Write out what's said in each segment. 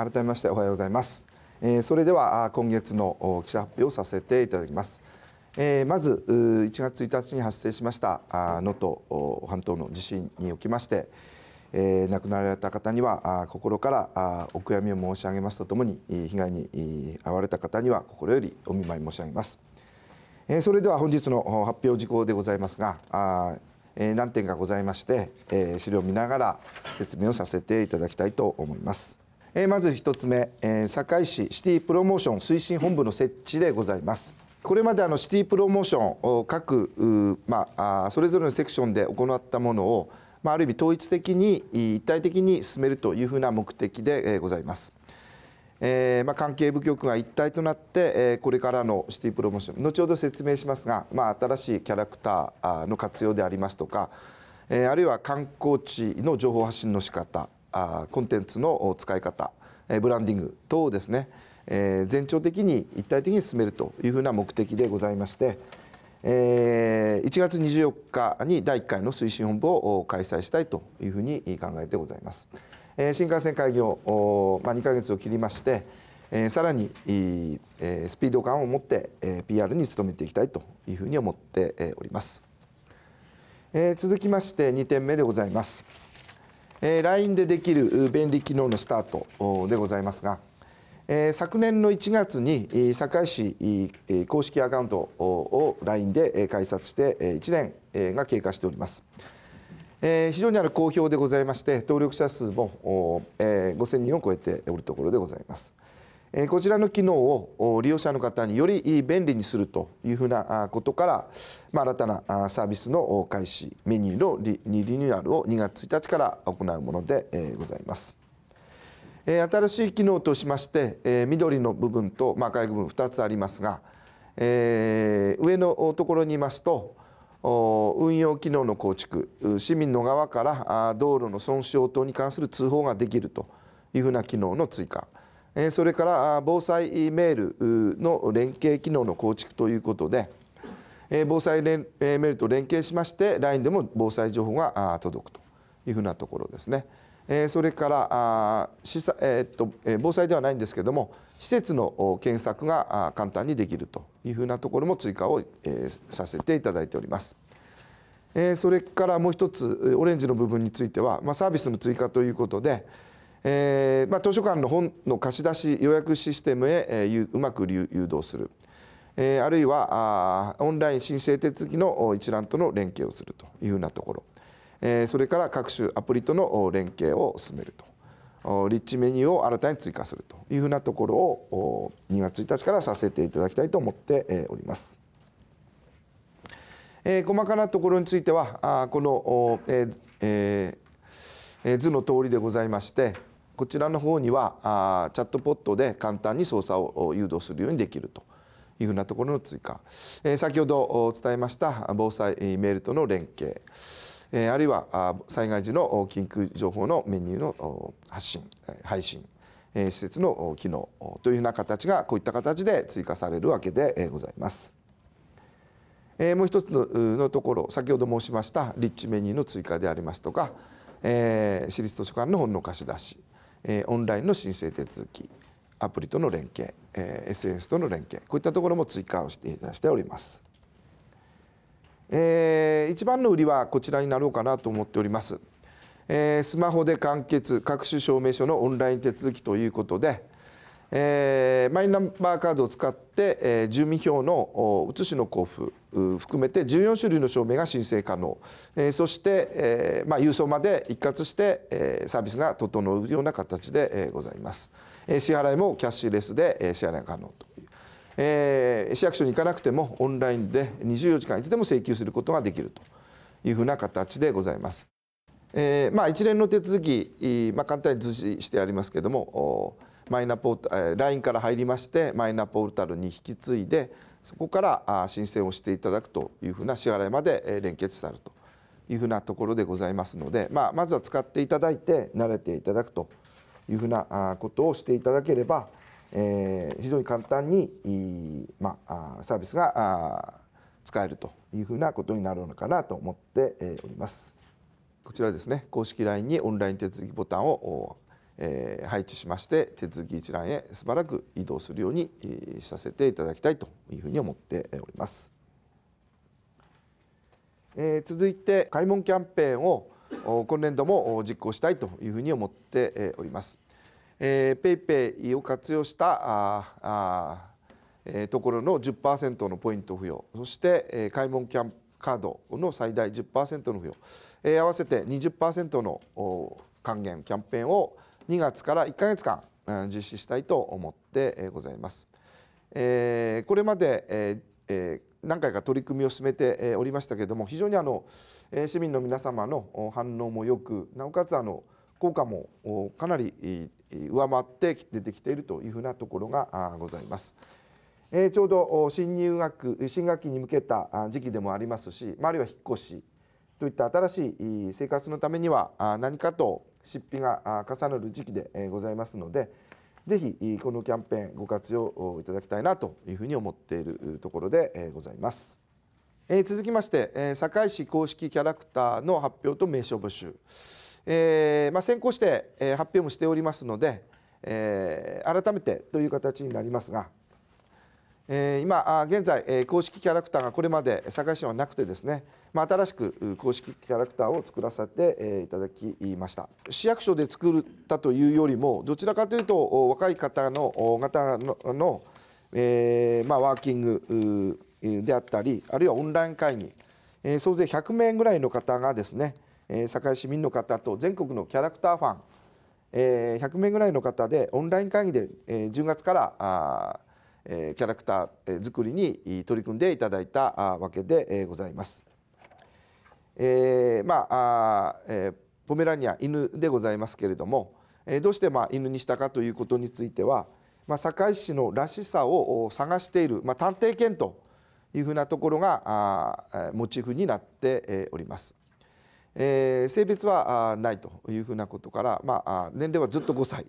改めましておはようございます、えー、それでは今月の記者発表をさせていただきます、えー、まず1月1日に発生しました能登半島の地震におきましてえー、亡くなられた方には心からお悔やみを申し上げますとともに被害に遭われた方には心よりお見舞い申し上げます、えー、それでは本日の発表事項でございますがあ、え何点がございまして、え資料を見ながら説明をさせていただきたいと思いますえー、まず1つ目、えー、堺市シティプロモーション推進本部の設置でございますこれまであのシティプロモーション各、まあ、それぞれのセクションで行ったものを、まあ、ある意味統一的に一体的に進めるというふうな目的でございます、えー、まあ、関係部局が一体となって、えこれからのシティプロモーション後ほど説明しますが、まあ、新しいキャラクターの活用でありますとか、えあるいは観光地の情報発信の仕方あコンテンツの使い方、えブランディング等をですね、え全庁的に一体的に進めるというふうな目的でございまして、え1月24日に第1回の推進本部を開催したいというふうに考えてございます。え新幹線開業、まあ、2ヶ月を切りまして、えさらに、えスピード感を持って、えー、PR に努めていきたいというふうに思って、おります、え続きまして2点目でございますえー、LINE でできる便利機能のスタートでございますが、えー、昨年の1月に堺市公式アカウントを LINE で開設して1年が経過しております。えー、非常にある好評でございまして登録者数も、えー、5000人を超えておるところでございます。こちらの機能を利用者の方により便利にするというふうなことから、新たなサービスの開始メニューのリニューアルを2月1日から行うものでございます。新しい機能としまして緑の部分と赤い部分2つありますが上のところにいますと運用機能の構築市民の側から道路の損傷等に関する通報ができるというふうな機能の追加それから防災メールの連携機能の構築ということで防災メールと連携しまして LINE でも防災情報が届くというふうなところですね。それからえっと、防災ではないんですけども施設の検索が簡単にできるというふうなところも追加をさせていただいております。それからもう一つオレンジの部分については、まあ、サービスの追加ということでえーまあ、図書館の本の貸し出し予約システムへ、えー、うまく誘導する、えー、あるいはあオンライン申請手続きの一覧との連携をするというようなところ、えー、それから各種アプリとの連携を進めるとリッチメニューを新たに追加するというふうなところを2月1日からさせていただきたいと思っております。えー、細かなところについてはあこの、えーえー図の通りでございまして、こちらの方にはあチャットポットで簡単に操作を誘導するようにできるというふうなところの追加、えー、先ほどお伝えました防災メールとの連携、えー、あるいは災害時の緊急情報のメニューの発信配信え施設の機能というような形がこういった形で追加されるわけでございます。えもう一つのところ先ほど申しましたリッチメニューの追加でありますとか、えー、私立図書館の本の貸し出しえー、オンラインの申請手続きアプリとの連携、えー、SNS との連携こういったところも追加をしていたしております、えー、一番の売りはこちらになろうかなと思っております、えー、スマホで完結各種証明書のオンライン手続きということで、えー、マイナンバーカードを使って、えー、住民票の写しの交付含めて14種類の証明が申請可能、えー、そして、えーまあ、郵送まで一括して、えー、サービスが整うような形で、えー、ございます、えー、支払いもキャッシュレスで、えー、支払い可能という、えー、市役所に行かなくてもオンラインで24時間いつでも請求することができるというふうな形でございますえーまあ、一連の手続き、まあ、簡単に図示してありますけれどもマイナポータ LINE から入りましてマイナポータルに引き継いでそこから申請をしていただくというふうな支払いまで連結されるというふうなところでございますので、まあ、まずは使っていただいて慣れていただくというふうなことをしていただければ、えー、非常に簡単に、まあ、サービスが使えるというふうなことになるのかなと思っております。こちらですね公式 LINE にオンライン手続きボタンをえー、配置しまして手続き一覧へしばらく移動するように、させていただきたいというふうに思っております。えー、続いて開門キャンペーンを今年度も実行したいというふうに思っております。えー、ペイペイを活用したああ、えところの10%のポイント付与そして、え開門キャンカードの最大10%の付与、え合わせて20%の還元キャンペーンを2月から1ヶ月間実施したいと思ってございます。えこれまで、え何回か取り組みを進めておりましたけれども非常にあの市民の皆様の反応もよくなおかつあの効果もかなり上回って出てきているというふうなところがございます。えちょうど新入学新学期に向けた時期でもありますし、まあ、あるいは引っ越しといった新しい生活のためには何かと出費が重なる時期でございますのでぜひこのキャンペーンご活用いただきたいなというふうに思っているところでございます。え続きまして、え堺市公式キャラクターの発表と名称募集、えー、まあ、先行して、え発表もしておりますので、えー、改めてという形になりますが、えー、今現在、え公式キャラクターがこれまで堺市はなくてですね、まあ、新しく公式キャラクターを作らせていただきました市役所で作ったというよりもどちらかというと若い方の方のえー、まあ、ワーキングであったりあるいはオンライン会議、えー、総勢100名ぐらいの方がですね、えー、堺市民の方と全国のキャラクターファン、えー、100名ぐらいの方でオンライン会議で、えー、10月からあキャラクター作りに取り組んでいただいたわけでございます。えー、まあえー、ポメラニア犬でございますけれども、えー、どうしてまあ犬にしたかということについては、まあ、堺市のらしさを探している、まあ、探偵犬というふうなところがあモチーフになっております。えー、性別はあないというふうなことから、まあ、年齢はずっと5歳、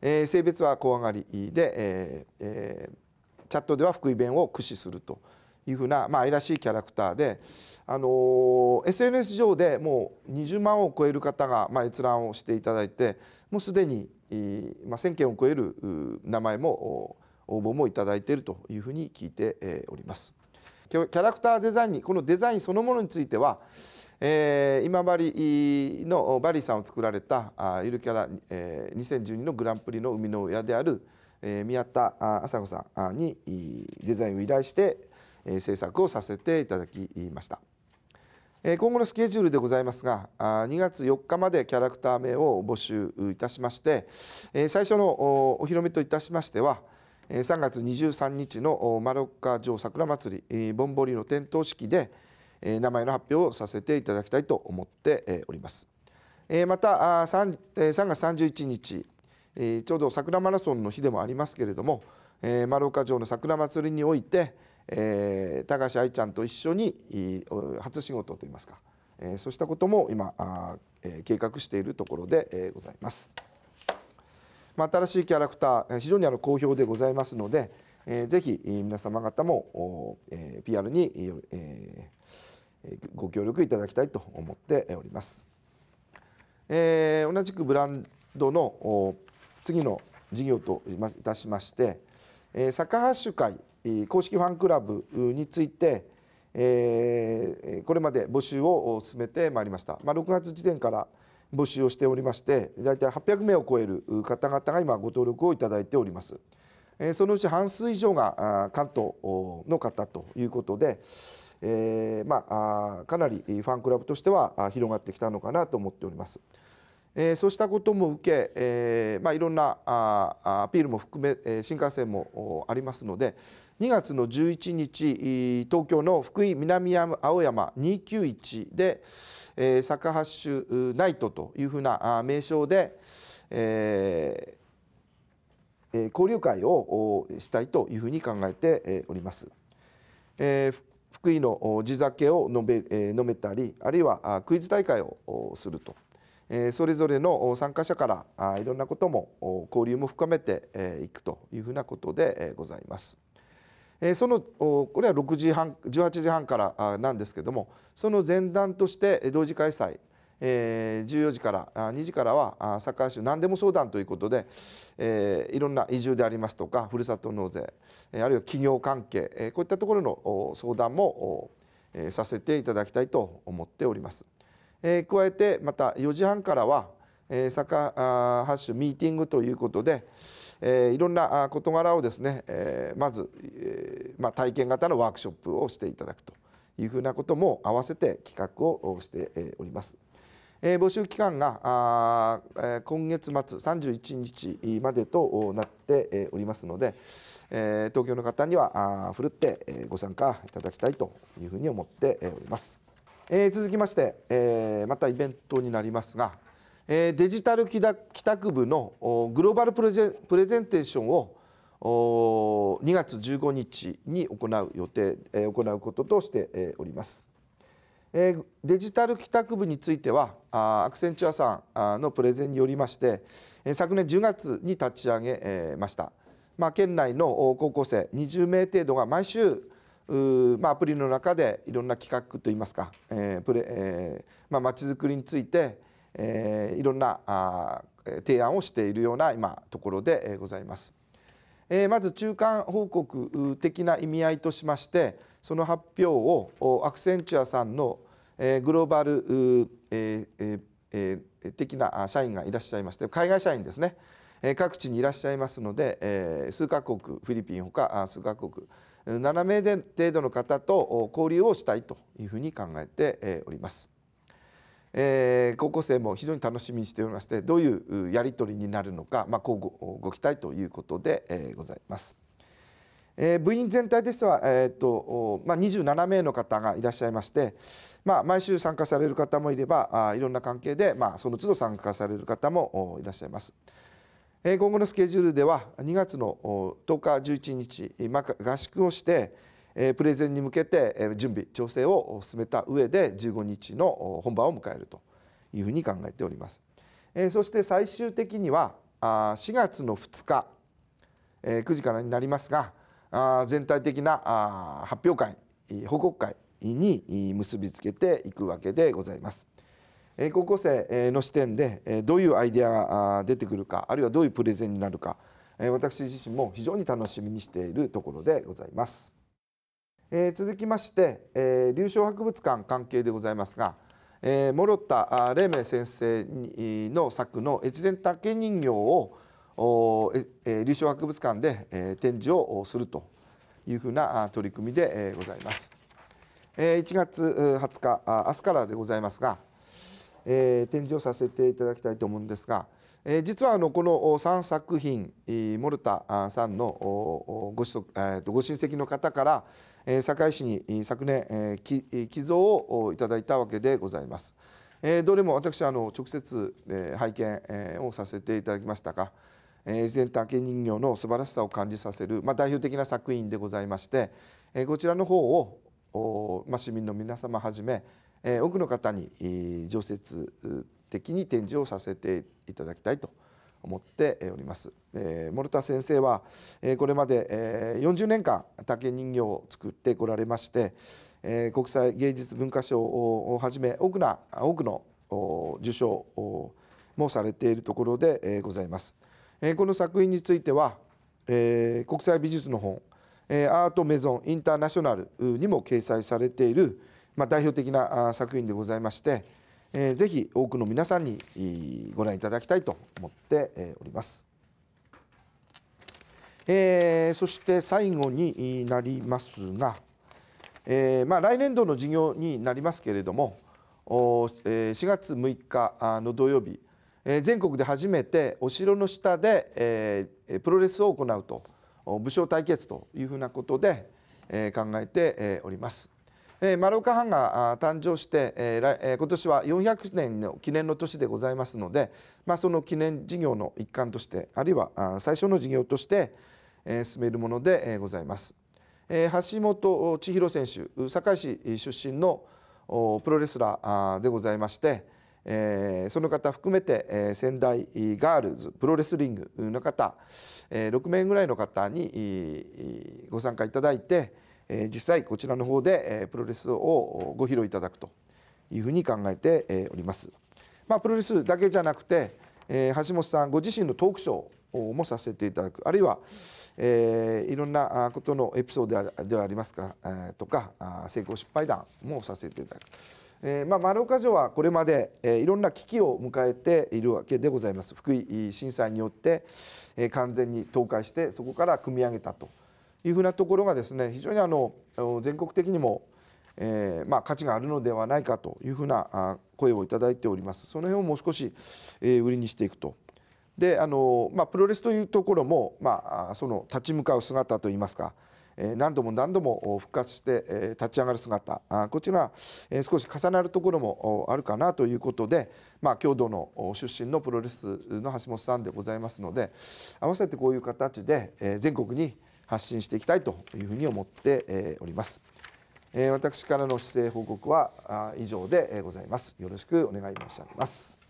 えー、性別は怖がりで、えーえー、チャットでは福井弁を駆使すると。いうふうな、まあ、愛らしいキャラクターで、あのー、SNS 上でもう20万を超える方が、まあ、閲覧をしていただいてもうすでに、まあ、1,000件を超える名前も応募もいただいているというふうに聞いております。キャラクターデザインにこのデザインそのものについては、えー、今治のバリーさんを作られたあゆるキャラ、えー、2012のグランプリの生みの親である、えー、宮田麻子さんにデザインを依頼して制作をさせていただきました。今後のスケジュールでございますが2月4日までキャラクター名を募集いたしまして最初のお披露目といたしましては3月23日のマロッカ城桜祭りぼんぼりの点灯式で名前の発表をさせていただきたいと思っておりますまた 3, 3月31日ちょうど桜マラソンの日でもありますけれどもマロッカ城の桜祭りにおいてえー、高橋愛ちゃんと一緒に初仕事といいますか、えー、そうしたことも今えー、計画しているところで、えー、ございます、まあ、新しいキャラクター非常にあの好評でございますので、えー、ぜひ皆様方も、えー、PR に、えー、ご協力いただきたいと思っております、えー、同じくブランドの次の事業といたしまして、えー、サッカー会公式ファンクラブについて、これまで募集を進めてまいりました、6月時点から募集をしておりまして大体800名を超える方々が今ご登録をいただいております、そのうち半数以上が関東の方ということで、まあ、かなりファンクラブとしては広がってきたのかなと思っております。そうしたことも受け、まあ、いろんなアピールも含め、新幹線もありますので、2月の11日東京の福井南青山291で、えー、サッカーハッシュナイトというふうな名称で、えー、交流会をしたいというふうに考えております。えー福井の地酒を飲め飲めたりあるいはクイズ大会をするとそれぞれの参加者からいろんなことも交流も深めていくというふうなことでございます。そのこれは6時半18時半からなんですけどもその前段として同時開催14時から2時からは坂橋、何でも相談ということで、いろんな移住でありますとかふるさと納税、あるいは企業関係、こういったところの相談も、させていただきたいと思っております。加えてまた4時半からは、坂橋ミーティングということで、えいろんな事柄をですね、えまず、えまあ、体験型のワークショップをしていただくというふうなことも合わせて企画をしております。え募集期間があ、え今月末31日までとなっておりますので、え東京の方にはあふるってご参加いただきたいというふうに思っております。え続きまして、えまたイベントになりますが、デジタル帰宅部のグローバルプレゼンプレゼンテーションを2月15日に行う予定行うこととしております。デジタル帰宅部についてはアクセンチュアさんのプレゼンによりまして昨年10月に立ち上げました、まあ、県内の高校生20名程度が毎週、まあ、アプリの中でいろんな企画といいますかまち、えーえーまあ、づくりについてえー、いろんなあ提案をしているような今ところでございます。えー、まず中間報告的な意味合いとしましてその発表をアクセンチュアさんの、えー、グローバル、えーえー、的な社員がいらっしゃいまして海外社員ですね、えー、各地にいらっしゃいますので、えー、数カ国フィリピンほか数カ国7名程度の方と交流をしたいというふうに考えております。えー、高校生も非常に楽しみにしておりましてどういうやり取りになるのか、まあ、交互ご期待ということで、えー、ございます。えー、部員全体としては、えーとまあ、27名の方がいらっしゃいまして、まあ、毎週参加される方もいればあいろんな関係で、まあ、その都度参加される方もいらっしゃいます。えー、今後のスケジュールでは2月の10日11日、合宿をしてプレゼンに向けて、準備調整を進めた上で15日の本番を迎えるというふうに考えております、そして最終的には4月の2日、9時からになりますが全体的な発表会報告会に結びつけていくわけでございます。高校生の視点でどういうアイデアが出てくるかあるいはどういうプレゼンになるか私自身も非常に楽しみにしているところでございます。えー、続きまして、えー、流昇博物館関係でございますが、えー、諸田黎明先生の作の越前竹人形をお、えー、流昇博物館で、えー、展示をするというふうな取り組みで、ございます、えー、1月20日あ明日からでございますが、えー、展示をさせていただきたいと思うんですがえー、実はあのこの3作品モルタさんのご子息、ご親戚の方から、堺市に昨年、寄贈をいただいたわけでございます。どれも私は直接、拝見、をさせていただきましたが、えー、自然竹人形の素晴らしさを感じさせる、代表的な作品でございまして、こちらの方を市民の皆様はじめ、多くの方に、えー、常設的に展示をさせていただきたいと思っております。えー、モル先生は、えー、これまで、えー、40年間竹人形を作ってこられまして、えー、国際芸術文化賞をはじめ多くな多くの受賞もされているところで、えー、ございます。えー、この作品については、えー、国際美術の本えアートメゾンインターナショナルにも掲載されている、まあ、代表的な作品でございまして、えー、ぜひ多くの皆さんにご覧いただきたいと思っております。えー、そして最後になりますが、えーまあ、来年度の授業になりますけれどもお、えー、4月6日の土曜日、えー、全国で初めてお城の下で、えー、プロレスを行うと武将対決というふうなことで、えー、考えております。丸岡藩が誕生して、今年は400年の記念の年でございますので、その記念事業の一環としてあるいは最初の事業として、進めるものでございます。橋本千尋選手堺市出身のプロレスラーでございまして、その方含めて、仙台ガールズプロレスリングの方、6名ぐらいの方にご参加いただいて、え実際こちらの方で、えプロレスをご披露いただくというふうに考えて、おります、まあ、プロレスだけじゃなくて、え橋本さんご自身のトークショーもさせていただくあるいは、えー、いろんなことのエピソードではありますか、えー、とか成功失敗談もさせていただく、えー、まあ、丸岡城はこれまで、えいろんな危機を迎えているわけでございます福井震災によって、え完全に倒壊してそこから組み上げたと。いうふうなところがですね非常にあの全国的にも、えー、まあ、価値があるのではないかというふうな声をいただいておりますその辺をもう少し、えー、売りにしていくと。であのまあ、プロレスというところも、まあ、その立ち向かう姿といいますか、えー、何度も何度も復活して、え立ち上がる姿あこちらええ少し重なるところもあるかなということで、まあ、郷土の出身のプロレスの橋本さんでございますので合わせてこういう形で、え全国に、発信していきたいというふうに思っております私からの姿勢報告は以上でございますよろしくお願い申し上げます